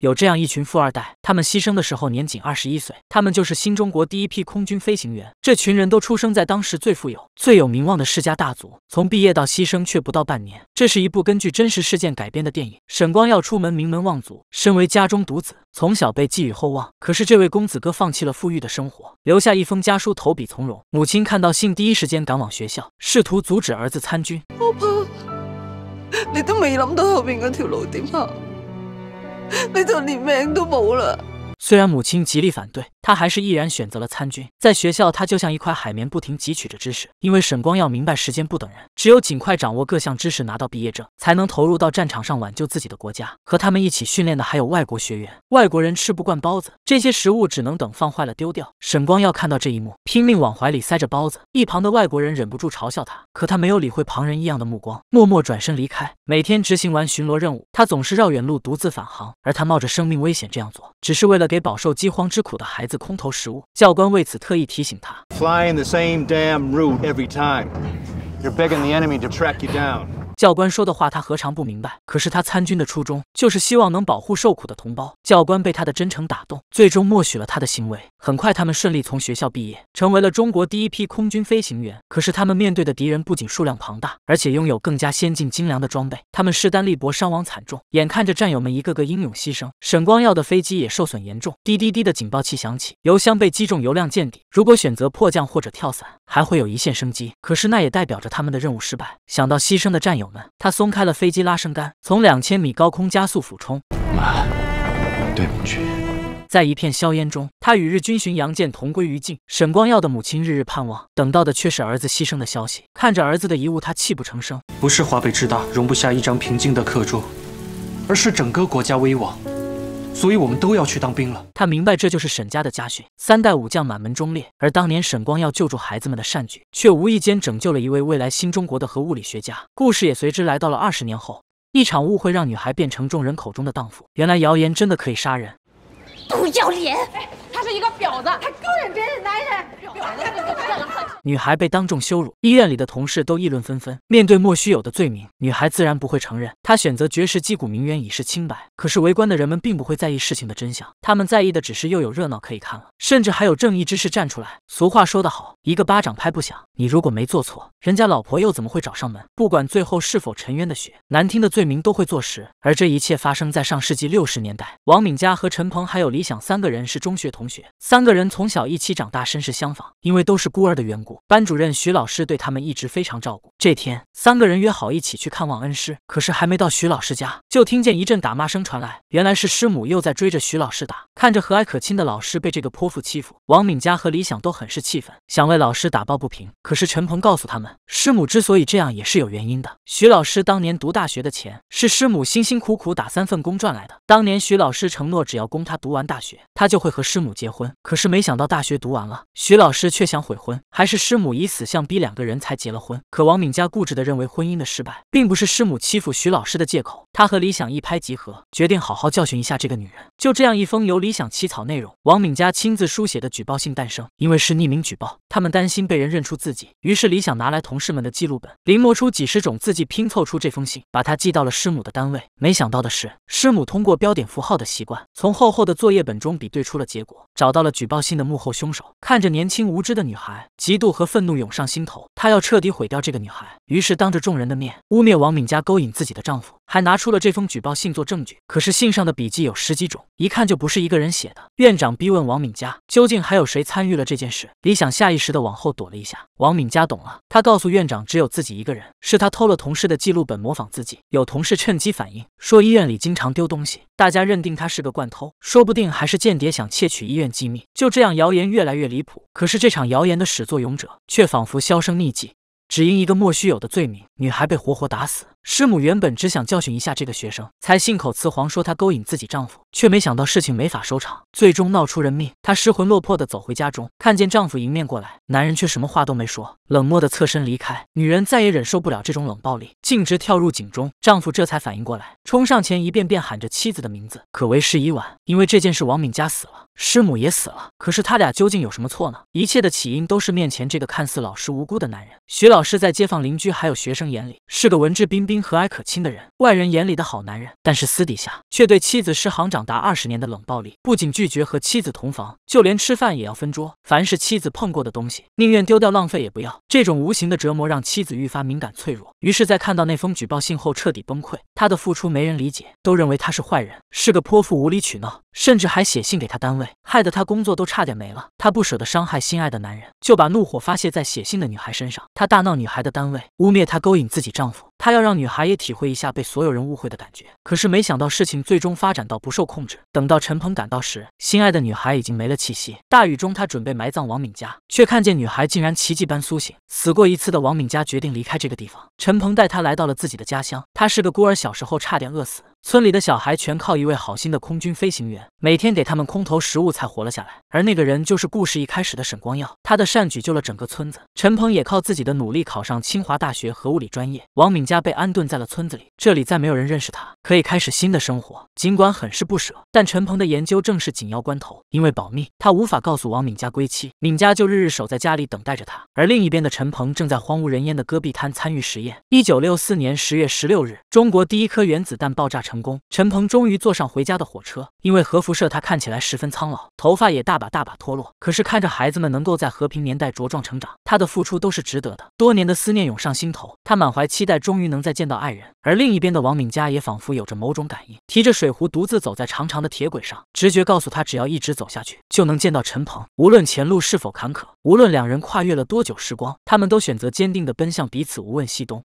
有这样一群富二代，他们牺牲的时候年仅二十一岁，他们就是新中国第一批空军飞行员。这群人都出生在当时最富有、最有名望的世家大族，从毕业到牺牲却不到半年。这是一部根据真实事件改编的电影。沈光耀出门名门望族，身为家中独子，从小被寄予厚望。可是这位公子哥放弃了富裕的生活，留下一封家书，投笔从戎。母亲看到信，第一时间赶往学校，试图阻止儿子参军。我怕你都未谂到后面嗰条路点行。你就连命都冇啦。虽然母亲极力反对，他还是毅然选择了参军。在学校，他就像一块海绵，不停汲取着知识。因为沈光耀明白，时间不等人，只有尽快掌握各项知识，拿到毕业证，才能投入到战场上挽救自己的国家。和他们一起训练的还有外国学员。外国人吃不惯包子，这些食物只能等放坏了丢掉。沈光耀看到这一幕，拼命往怀里塞着包子。一旁的外国人忍不住嘲笑他，可他没有理会旁人异样的目光，默默转身离开。每天执行完巡逻任务，他总是绕远路独自返航。而他冒着生命危险这样做，只是为了给。给饱受饥荒之苦的孩子空投食物。教官为此特意提醒他：Fly in the same damn route every time. You're begging the enemy to track you down. 教官说的话，他何尝不明白？可是他参军的初衷就是希望能保护受苦的同胞。教官被他的真诚打动，最终默许了他的行为。很快，他们顺利从学校毕业，成为了中国第一批空军飞行员。可是他们面对的敌人不仅数量庞大，而且拥有更加先进精良的装备。他们势单力薄，伤亡惨重。眼看着战友们一个个英勇牺牲，沈光耀的飞机也受损严重。滴滴滴的警报器响起，油箱被击中，油量见底。如果选择迫降或者跳伞，还会有一线生机，可是那也代表着他们的任务失败。想到牺牲的战友们，他松开了飞机拉升杆，从两千米高空加速俯冲。对不起，在一片硝烟中，他与日军巡洋舰同归于尽。沈光耀的母亲日日盼望，等到的却是儿子牺牲的消息。看着儿子的遗物，他泣不成声。不是华北之大容不下一张平静的课桌，而是整个国家危亡。所以我们都要去当兵了。他明白这就是沈家的家训：三代武将，满门忠烈。而当年沈光耀救助孩子们的善举，却无意间拯救了一位未来新中国的核物理学家。故事也随之来到了二十年后，一场误会让女孩变成众人口中的荡妇。原来谣言真的可以杀人！不要脸！他是一个婊子，还勾引别人男人。女孩被当众羞辱，医院里的同事都议论纷纷。面对莫须有的罪名，女孩自然不会承认，她选择绝食击鼓鸣冤以示清白。可是围观的人们并不会在意事情的真相，他们在意的只是又有热闹可以看了，甚至还有正义之士站出来。俗话说得好，一个巴掌拍不响。你如果没做错，人家老婆又怎么会找上门？不管最后是否沉冤的雪，难听的罪名都会坐实。而这一切发生在上世纪六十年代，王敏佳和陈鹏还有李想三个人是中学同学，三个人从小一起长大，身世相仿。因为都是孤儿的缘故，班主任徐老师对他们一直非常照顾。这天，三个人约好一起去看望恩师。可是还没到徐老师家，就听见一阵打骂声传来。原来是师母又在追着徐老师打。看着和蔼可亲的老师被这个泼妇欺负，王敏佳和李想都很是气愤，想为老师打抱不平。可是陈鹏告诉他们，师母之所以这样也是有原因的。徐老师当年读大学的钱是师母辛辛苦苦打三份工赚来的。当年徐老师承诺，只要供他读完大学，他就会和师母结婚。可是没想到大学读完了，徐老师。却想悔婚，还是师母以死相逼，两个人才结了婚。可王敏佳固执地认为，婚姻的失败并不是师母欺负徐老师的借口。他和理想一拍即合，决定好好教训一下这个女人。就这样，一封由理想起草、内容王敏佳亲自书写的举报信诞生。因为是匿名举报，他们担心被人认出自己，于是理想拿来同事们的记录本，临摹出几十种字迹，拼凑出这封信，把它寄到了师母的单位。没想到的是，师母通过标点符号的习惯，从厚厚的作业本中比对出了结果，找到了举报信的幕后凶手。看着年轻。无知的女孩，嫉妒和愤怒涌上心头，她要彻底毁掉这个女孩。于是，当着众人的面，污蔑王敏佳勾引自己的丈夫。还拿出了这封举报信做证据，可是信上的笔记有十几种，一看就不是一个人写的。院长逼问王敏佳，究竟还有谁参与了这件事？李想下意识的往后躲了一下。王敏佳懂了，他告诉院长，只有自己一个人，是他偷了同事的记录本，模仿自己。有同事趁机反映，说医院里经常丢东西，大家认定他是个惯偷，说不定还是间谍，想窃取医院机密。就这样，谣言越来越离谱。可是这场谣言的始作俑者，却仿佛销声匿迹，只因一个莫须有的罪名，女孩被活活打死。师母原本只想教训一下这个学生，才信口雌黄说她勾引自己丈夫，却没想到事情没法收场，最终闹出人命。她失魂落魄的走回家中，看见丈夫迎面过来，男人却什么话都没说，冷漠的侧身离开。女人再也忍受不了这种冷暴力，径直跳入井中。丈夫这才反应过来，冲上前一遍遍喊着妻子的名字，可为时已晚，因为这件事，王敏佳死了，师母也死了。可是他俩究竟有什么错呢？一切的起因都是面前这个看似老实无辜的男人，徐老师在街坊邻居还有学生眼里是个文质彬彬。和蔼可亲的人，外人眼里的好男人，但是私底下却对妻子施行长达二十年的冷暴力，不仅拒绝和妻子同房，就连吃饭也要分桌。凡是妻子碰过的东西，宁愿丢掉浪费也不要。这种无形的折磨让妻子愈发敏感脆弱。于是，在看到那封举报信后，彻底崩溃。他的付出没人理解，都认为他是坏人，是个泼妇，无理取闹，甚至还写信给他单位，害得他工作都差点没了。他不舍得伤害心爱的男人，就把怒火发泄在写信的女孩身上。他大闹女孩的单位，污蔑她勾引自己丈夫。他要让女孩也体会一下被所有人误会的感觉，可是没想到事情最终发展到不受控制。等到陈鹏赶到时，心爱的女孩已经没了气息。大雨中，他准备埋葬王敏佳，却看见女孩竟然奇迹般苏醒。死过一次的王敏佳决定离开这个地方。陈鹏带她来到了自己的家乡。他是个孤儿，小时候差点饿死。村里的小孩全靠一位好心的空军飞行员每天给他们空投食物才活了下来，而那个人就是故事一开始的沈光耀，他的善举救了整个村子。陈鹏也靠自己的努力考上清华大学核物理专业。王敏家被安顿在了村子里，这里再没有人认识他。可以开始新的生活，尽管很是不舍，但陈鹏的研究正是紧要关头，因为保密，他无法告诉王敏佳归期，敏佳就日日守在家里等待着他。而另一边的陈鹏正在荒无人烟的戈壁滩参与实验。一九六四年十月十六日，中国第一颗原子弹爆炸成功，陈鹏终于坐上回家的火车。因为核辐射，他看起来十分苍老，头发也大把大把脱落。可是看着孩子们能够在和平年代茁壮成长，他的付出都是值得的。多年的思念涌上心头，他满怀期待，终于能再见到爱人。而另一边的王敏佳也仿佛。有着某种感应，提着水壶独自走在长长的铁轨上，直觉告诉他，只要一直走下去，就能见到陈鹏。无论前路是否坎坷，无论两人跨越了多久时光，他们都选择坚定地奔向彼此，无问西东。